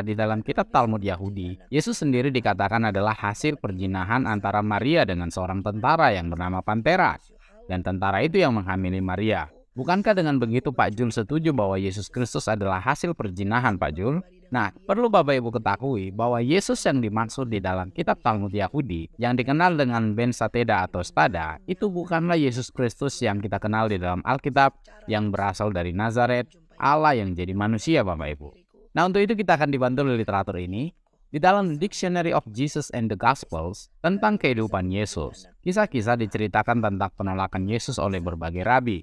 di dalam kitab Talmud Yahudi, Yesus sendiri dikatakan adalah hasil perjinahan antara Maria dengan seorang tentara yang bernama Pantera. Dan tentara itu yang menghamili Maria. Bukankah dengan begitu Pak Jul setuju bahwa Yesus Kristus adalah hasil perjinahan Pak Jul? Nah, perlu Bapak Ibu ketahui bahwa Yesus yang dimaksud di dalam kitab Talmud Yahudi yang dikenal dengan Ben Sateda atau Stada itu bukanlah Yesus Kristus yang kita kenal di dalam Alkitab yang berasal dari Nazaret, Allah yang jadi manusia Bapak Ibu. Nah untuk itu kita akan dibantu oleh literatur ini di dalam Dictionary of Jesus and the Gospels tentang kehidupan Yesus. Kisah-kisah diceritakan tentang penolakan Yesus oleh berbagai rabi.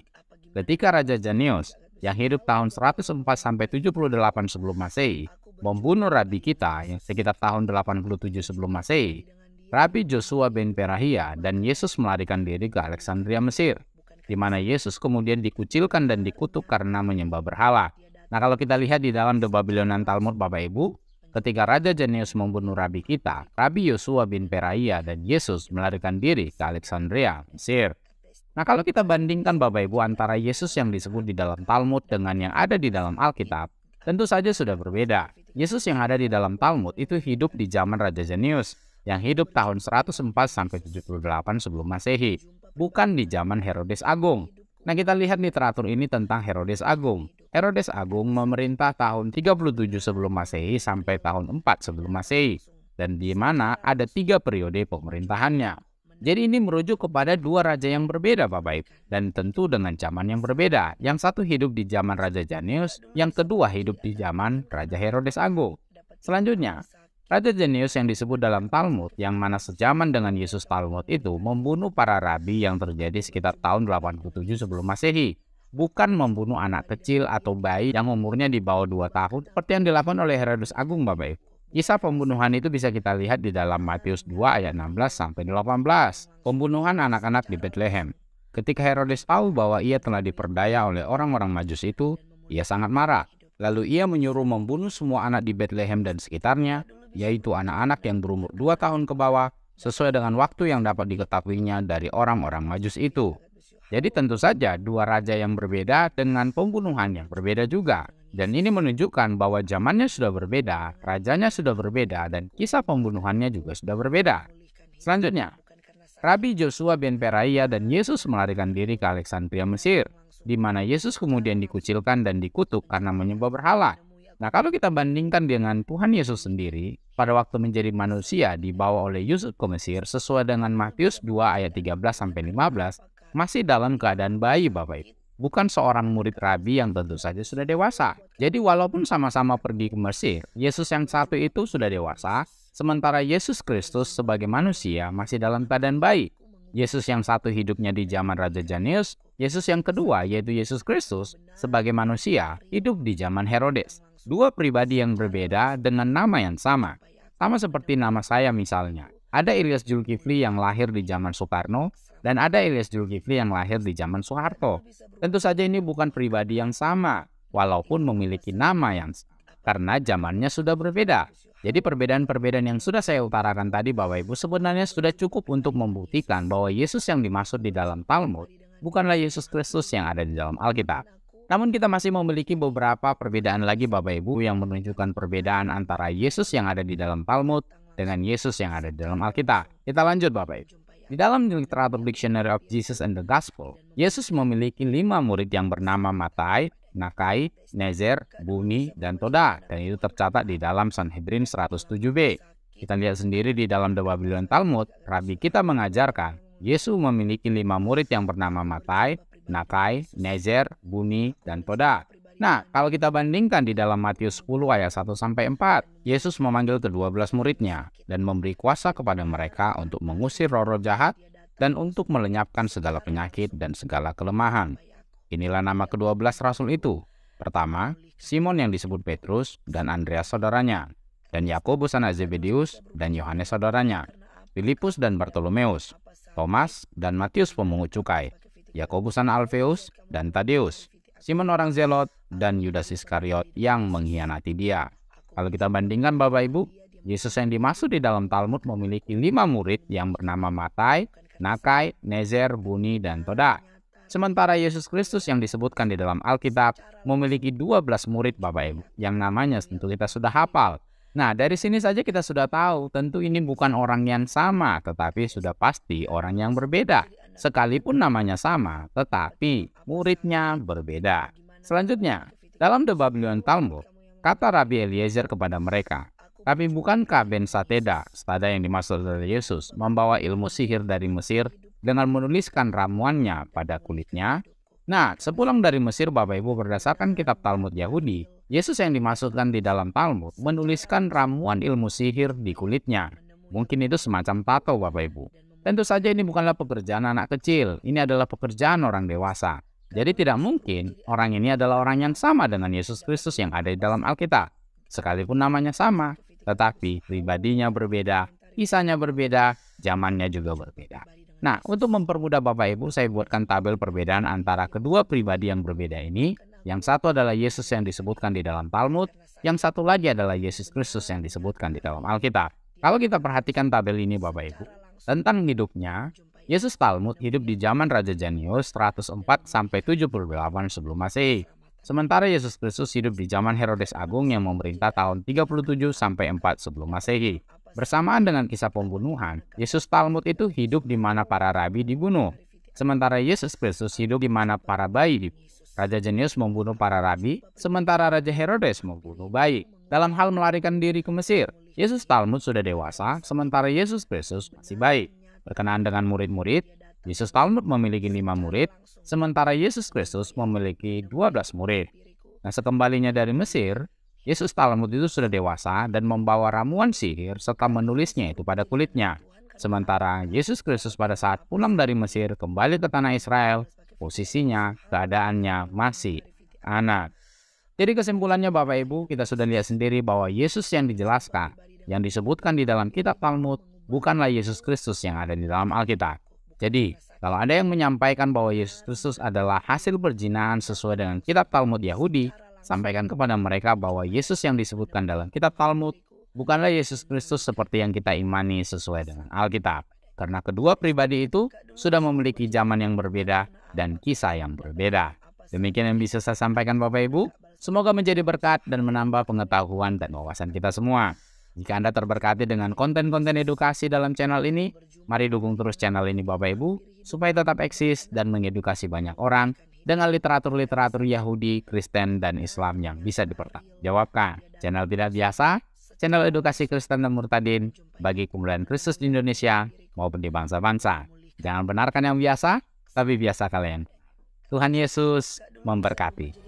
Ketika Raja Janius yang hidup tahun 104 sampai 78 sebelum Masehi membunuh rabi kita yang sekitar tahun 87 sebelum Masehi, Rabi Joshua ben Perahia dan Yesus melarikan diri ke Alexandria Mesir, di mana Yesus kemudian dikucilkan dan dikutuk karena menyembah berhala. Nah kalau kita lihat di dalam The Babylonian Talmud Bapak Ibu, ketika Raja Jenius membunuh Rabi kita, Rabi Yosua bin Peraya dan Yesus melarikan diri ke Alexandria, Mesir. Nah kalau kita bandingkan Bapak Ibu antara Yesus yang disebut di dalam Talmud dengan yang ada di dalam Alkitab, tentu saja sudah berbeda. Yesus yang ada di dalam Talmud itu hidup di zaman Raja Jenius yang hidup tahun 104 78 sebelum Masehi, bukan di zaman Herodes Agung. Nah kita lihat literatur ini tentang Herodes Agung. Herodes Agung memerintah tahun 37 sebelum masehi sampai tahun 4 sebelum masehi. Dan di mana ada tiga periode pemerintahannya. Jadi ini merujuk kepada dua raja yang berbeda Bapak Ibu. Dan tentu dengan zaman yang berbeda. Yang satu hidup di zaman Raja Janius, yang kedua hidup di zaman Raja Herodes Agung. Selanjutnya, Raja jenius yang disebut dalam Talmud yang mana sejaman dengan Yesus Talmud itu membunuh para rabi yang terjadi sekitar tahun 87 sebelum masehi. Bukan membunuh anak kecil atau bayi yang umurnya di bawah 2 tahun seperti yang dilakukan oleh Herodes Agung Bapak Ibu. Kisah pembunuhan itu bisa kita lihat di dalam Matius 2 ayat 16 sampai 18. Pembunuhan anak-anak di Bethlehem. Ketika Herodes tahu bahwa ia telah diperdaya oleh orang-orang Majus itu, ia sangat marah. Lalu ia menyuruh membunuh semua anak di Bethlehem dan sekitarnya yaitu anak-anak yang berumur dua tahun ke bawah, sesuai dengan waktu yang dapat diketahuinya dari orang-orang majus itu. Jadi tentu saja dua raja yang berbeda dengan pembunuhan yang berbeda juga. Dan ini menunjukkan bahwa zamannya sudah berbeda, rajanya sudah berbeda, dan kisah pembunuhannya juga sudah berbeda. Selanjutnya, Rabi Joshua bin peraya dan Yesus melarikan diri ke Alexandria Mesir, di mana Yesus kemudian dikucilkan dan dikutuk karena menyembah berhala. Nah, kalau kita bandingkan dengan Tuhan Yesus sendiri, pada waktu menjadi manusia dibawa oleh Yusuf ke Mesir sesuai dengan Matius 2 ayat 13 sampai 15, masih dalam keadaan bayi Bapak Ibu. Bukan seorang murid rabi yang tentu saja sudah dewasa. Jadi walaupun sama-sama pergi ke Mesir, Yesus yang satu itu sudah dewasa, sementara Yesus Kristus sebagai manusia masih dalam keadaan bayi. Yesus yang satu hidupnya di zaman Raja Janius, Yesus yang kedua yaitu Yesus Kristus sebagai manusia hidup di zaman Herodes. Dua pribadi yang berbeda dengan nama yang sama. Sama seperti nama saya misalnya. Ada Ilyas Julkifli yang lahir di zaman Soekarno, dan ada Ilyas Julkifli yang lahir di zaman Soeharto. Tentu saja ini bukan pribadi yang sama, walaupun memiliki nama yang sama. Karena zamannya sudah berbeda, jadi perbedaan-perbedaan yang sudah saya utarakan tadi bahwa Ibu sebenarnya sudah cukup untuk membuktikan bahwa Yesus yang dimaksud di dalam Talmud bukanlah Yesus Kristus yang ada di dalam Alkitab. Namun kita masih memiliki beberapa perbedaan lagi Bapak Ibu yang menunjukkan perbedaan antara Yesus yang ada di dalam Talmud dengan Yesus yang ada di dalam Alkitab. Kita lanjut Bapak Ibu. Di dalam literatur Dictionary of Jesus and the Gospel, Yesus memiliki lima murid yang bernama Matai, Nakai, Nezer, Buni, dan Toda, dan itu tercatat di dalam Sanhedrin 107b. Kita lihat sendiri di dalam The Babylon Talmud, Rabbi kita mengajarkan Yesus memiliki lima murid yang bernama Matai, Nakai, Nezer, Buni, dan Poda. Nah, kalau kita bandingkan di dalam Matius 10 ayat 1 sampai 4, Yesus memanggil kedua belas muridnya dan memberi kuasa kepada mereka untuk mengusir roh-roh jahat dan untuk melenyapkan segala penyakit dan segala kelemahan. Inilah nama kedua belas rasul itu. Pertama, Simon yang disebut Petrus dan Andreas saudaranya, dan Yakobus anak Zebedius dan Yohanes saudaranya, Filipus dan Bartolomeus, Thomas dan Matius pemungut cukai, Yakobus Alpheus Alfeus dan Tadeus, Simon orang Zelot, dan Yudas Iskariot yang mengkhianati dia. Kalau kita bandingkan Bapak Ibu, Yesus yang dimaksud di dalam Talmud memiliki lima murid yang bernama Matai, Nakai, Nezer, Buni, dan Toda. Sementara Yesus Kristus yang disebutkan di dalam Alkitab memiliki dua belas murid Bapak Ibu yang namanya tentu kita sudah hafal. Nah dari sini saja kita sudah tahu tentu ini bukan orang yang sama tetapi sudah pasti orang yang berbeda. Sekalipun namanya sama, tetapi muridnya berbeda. Selanjutnya, dalam The Babylon Talmud, kata Rabbi Eliezer kepada mereka, tapi bukankah Ben Sateda, setada yang dimaksud dari Yesus, membawa ilmu sihir dari Mesir dengan menuliskan ramuannya pada kulitnya? Nah, sepulang dari Mesir, Bapak Ibu berdasarkan kitab Talmud Yahudi, Yesus yang dimaksudkan di dalam Talmud menuliskan ramuan ilmu sihir di kulitnya. Mungkin itu semacam tato Bapak Ibu. Tentu saja ini bukanlah pekerjaan anak kecil, ini adalah pekerjaan orang dewasa. Jadi tidak mungkin orang ini adalah orang yang sama dengan Yesus Kristus yang ada di dalam Alkitab. Sekalipun namanya sama, tetapi pribadinya berbeda, kisahnya berbeda, zamannya juga berbeda. Nah, untuk mempermudah Bapak Ibu, saya buatkan tabel perbedaan antara kedua pribadi yang berbeda ini. Yang satu adalah Yesus yang disebutkan di dalam Talmud, yang satu lagi adalah Yesus Kristus yang disebutkan di dalam Alkitab. Kalau kita perhatikan tabel ini Bapak Ibu, tentang hidupnya, Yesus Talmud hidup di zaman Raja Janius 104 sampai 78 sebelum Masehi. Sementara Yesus Kristus hidup di zaman Herodes Agung yang memerintah tahun 37 sampai 4 sebelum Masehi. Bersamaan dengan kisah pembunuhan, Yesus Talmud itu hidup di mana para rabi dibunuh. Sementara Yesus Kristus hidup di mana para bayi dibunuh. Raja Janius membunuh para rabi, sementara Raja Herodes membunuh bayi dalam hal melarikan diri ke Mesir. Yesus Talmud sudah dewasa, sementara Yesus Kristus masih bayi. Berkenaan dengan murid-murid, Yesus Talmud memiliki lima murid, sementara Yesus Kristus memiliki dua belas murid. Nah, sekembalinya dari Mesir, Yesus Talmud itu sudah dewasa dan membawa ramuan sihir serta menulisnya itu pada kulitnya. Sementara Yesus Kristus pada saat pulang dari Mesir kembali ke tanah Israel, posisinya, keadaannya masih anak. Jadi kesimpulannya Bapak Ibu, kita sudah lihat sendiri bahwa Yesus yang dijelaskan, yang disebutkan di dalam kitab Talmud, bukanlah Yesus Kristus yang ada di dalam Alkitab. Jadi, kalau ada yang menyampaikan bahwa Yesus Kristus adalah hasil perjinaan sesuai dengan kitab Talmud Yahudi, sampaikan kepada mereka bahwa Yesus yang disebutkan dalam kitab Talmud bukanlah Yesus Kristus seperti yang kita imani sesuai dengan Alkitab. Karena kedua pribadi itu sudah memiliki zaman yang berbeda dan kisah yang berbeda. Demikian yang bisa saya sampaikan Bapak Ibu. Semoga menjadi berkat dan menambah pengetahuan dan wawasan kita semua. Jika Anda terberkati dengan konten-konten edukasi dalam channel ini, mari dukung terus channel ini Bapak Ibu, supaya tetap eksis dan mengedukasi banyak orang dengan literatur-literatur Yahudi, Kristen, dan Islam yang bisa dipertanggungjawabkan. Channel tidak biasa, channel edukasi Kristen dan Murtadin bagi kumpulan Kristus di Indonesia maupun di bangsa-bangsa. Jangan benarkan yang biasa, tapi biasa kalian. Tuhan Yesus memberkati.